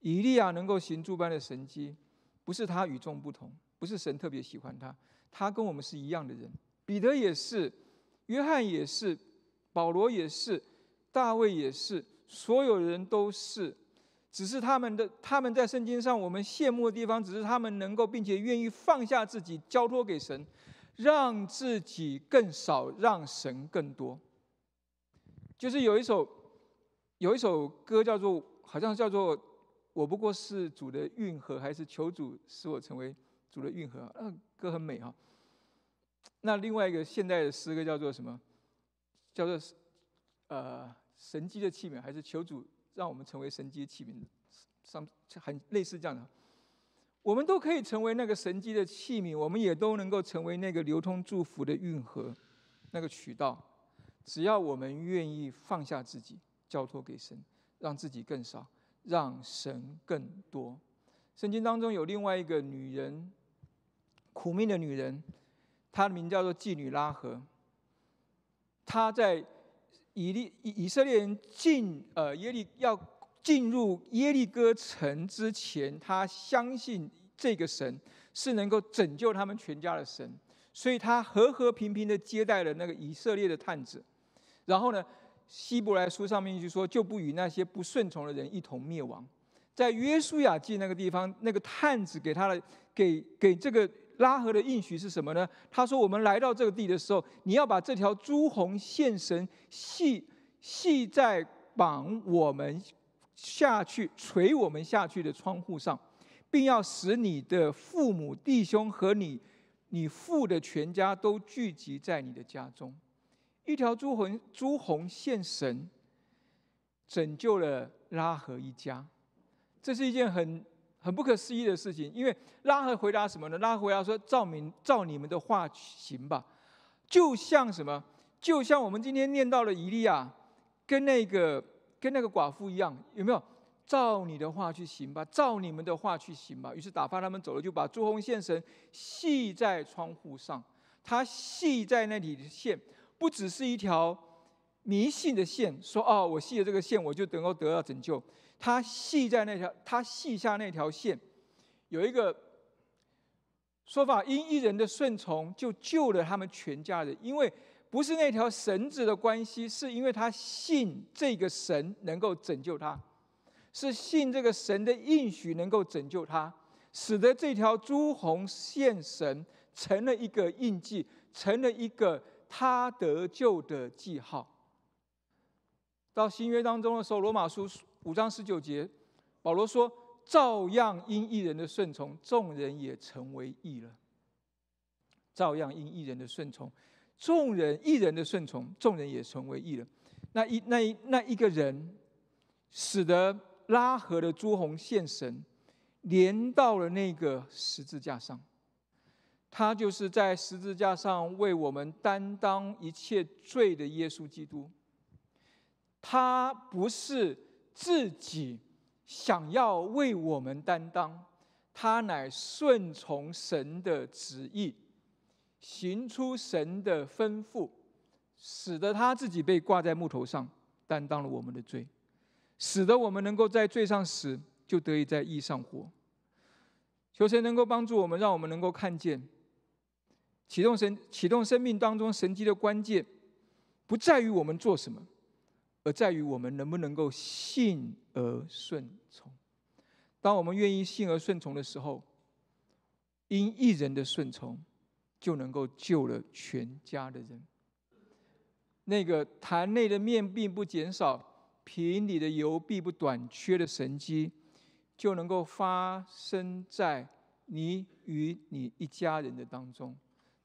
以利亚能够行诸般的神迹，不是他与众不同，不是神特别喜欢他，他跟我们是一样的人。彼得也是，约翰也是，保罗也是，大卫也是。所有人都是，只是他们的他们在圣经上我们羡慕的地方，只是他们能够并且愿意放下自己，交托给神，让自己更少，让神更多。就是有一首有一首歌叫做，好像叫做“我不过是主的运河”，还是“求主使我成为主的运河”？那歌很美啊。那另外一个现代的诗歌叫做什么？叫做呃。神机的器皿，还是求主让我们成为神机的器皿，上很类似这样的。我们都可以成为那个神机的器皿，我们也都能够成为那个流通祝福的运河，那个渠道。只要我们愿意放下自己，交托给神，让自己更少，让神更多。圣经当中有另外一个女人，苦命的女人，她的名叫做妓女拉合。她在以以以色列人进呃耶利要进入耶利哥城之前，他相信这个神是能够拯救他们全家的神，所以他和和平平的接待了那个以色列的探子。然后呢，希伯来书上面就说就不与那些不顺从的人一同灭亡。在约书亚记那个地方，那个探子给他的给给这个。拉合的应许是什么呢？他说：“我们来到这个地的时候，你要把这条朱红线绳系系在绑我们下去、垂我们下去的窗户上，并要使你的父母、弟兄和你你父的全家都聚集在你的家中。一条朱红朱红线绳拯救了拉合一家。这是一件很……”很不可思议的事情，因为拉赫回答什么呢？拉回答说：“照明，照你们的话行吧，就像什么？就像我们今天念到了以利亚，跟那个跟那个寡妇一样，有没有？照你的话去行吧，照你们的话去行吧。于是打发他们走了，就把朱红线绳系在窗户上。他系在那里的线，不只是一条迷信的线，说哦，我系了这个线，我就能够得到拯救。”他系在那条，他系下那条线，有一个说法：因一人的顺从，就救了他们全家人。因为不是那条绳子的关系，是因为他信这个神能够拯救他，是信这个神的应许能够拯救他，使得这条朱红线绳成了一个印记，成了一个他得救的记号。到新约当中的时候，罗马书。五章十九节，保罗说：“照样因一人的顺从，众人也成为义了。照样因一人的顺从，众人一人的顺从，众人也成为义了。那一那一那一个人，使得拉合的朱红线绳连到了那个十字架上，他就是在十字架上为我们担当一切罪的耶稣基督。他不是。”自己想要为我们担当，他乃顺从神的旨意，行出神的吩咐，使得他自己被挂在木头上，担当了我们的罪，使得我们能够在罪上死，就得以在义上活。求神能够帮助我们，让我们能够看见，启动神、启动生命当中神迹的关键，不在于我们做什么。在于我们能不能够信而顺从。当我们愿意信而顺从的时候，因一人的顺从，就能够救了全家的人。那个坛内的面并不减少，瓶里的油并不短缺的神机，就能够发生在你与你一家人的当中。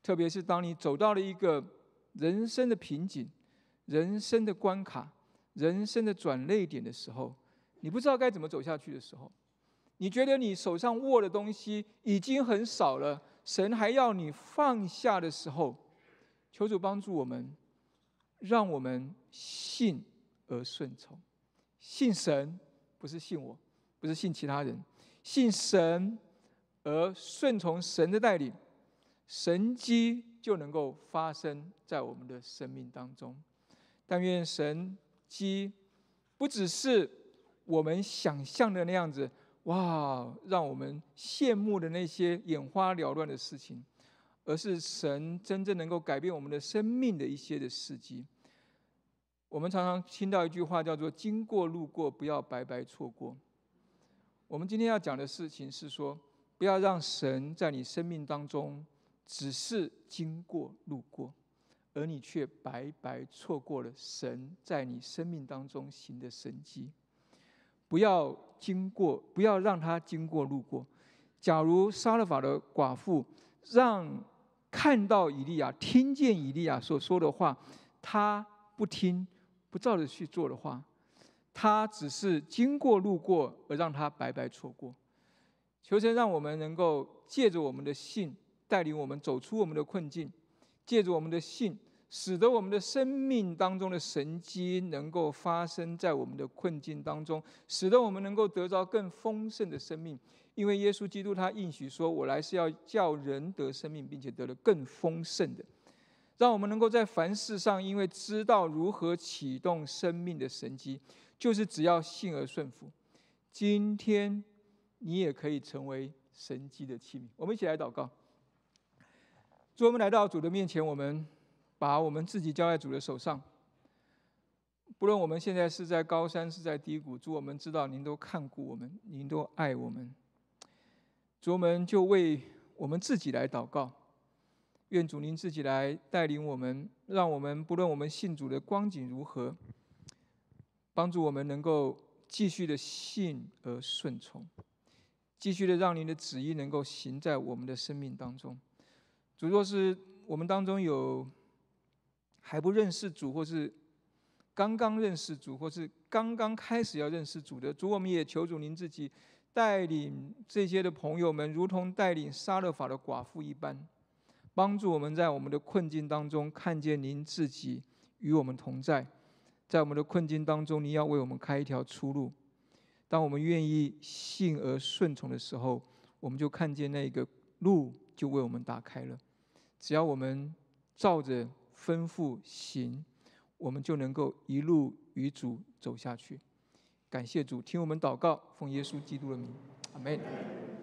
特别是当你走到了一个人生的瓶颈、人生的关卡。人生的转泪点的时候，你不知道该怎么走下去的时候，你觉得你手上握的东西已经很少了，神还要你放下的时候，求主帮助我们，让我们信而顺从，信神，不是信我，不是信其他人，信神而顺从神的带领，神机就能够发生在我们的生命当中。但愿神。机，不只是我们想象的那样子，哇，让我们羡慕的那些眼花缭乱的事情，而是神真正能够改变我们的生命的一些的事迹。我们常常听到一句话叫做“经过路过，不要白白错过”。我们今天要讲的事情是说，不要让神在你生命当中只是经过路过。而你却白白错过了神在你生命当中行的神迹。不要经过，不要让他经过路过。假如杀勒法的寡妇让看到以利亚、听见以利亚所说的话，他不听、不照着去做的话，他只是经过路过，而让他白白错过。求神让我们能够借着我们的信，带领我们走出我们的困境。借助我们的信，使得我们的生命当中的神机能够发生在我们的困境当中，使得我们能够得到更丰盛的生命。因为耶稣基督他应许说：“我来是要叫人得生命，并且得了更丰盛的。”让我们能够在凡事上，因为知道如何启动生命的神机，就是只要信而顺服。今天你也可以成为神机的器皿。我们一起来祷告。主，我们来到主的面前，我们把我们自己交在主的手上。不论我们现在是在高山，是在低谷，主我们知道您都看顾我们，您都爱我们。主，我们就为我们自己来祷告，愿主您自己来带领我们，让我们不论我们信主的光景如何，帮助我们能够继续的信而顺从，继续的让您的旨意能够行在我们的生命当中。主，若是我们当中有还不认识主，或是刚刚认识主，或是刚刚开始要认识主的主，我们也求主您自己带领这些的朋友们，如同带领沙勒法的寡妇一般，帮助我们在我们的困境当中看见您自己与我们同在，在我们的困境当中，您要为我们开一条出路。当我们愿意信而顺从的时候，我们就看见那个路就为我们打开了。只要我们照着吩咐行，我们就能够一路与主走下去。感谢主，听我们祷告，奉耶稣基督的名，阿门。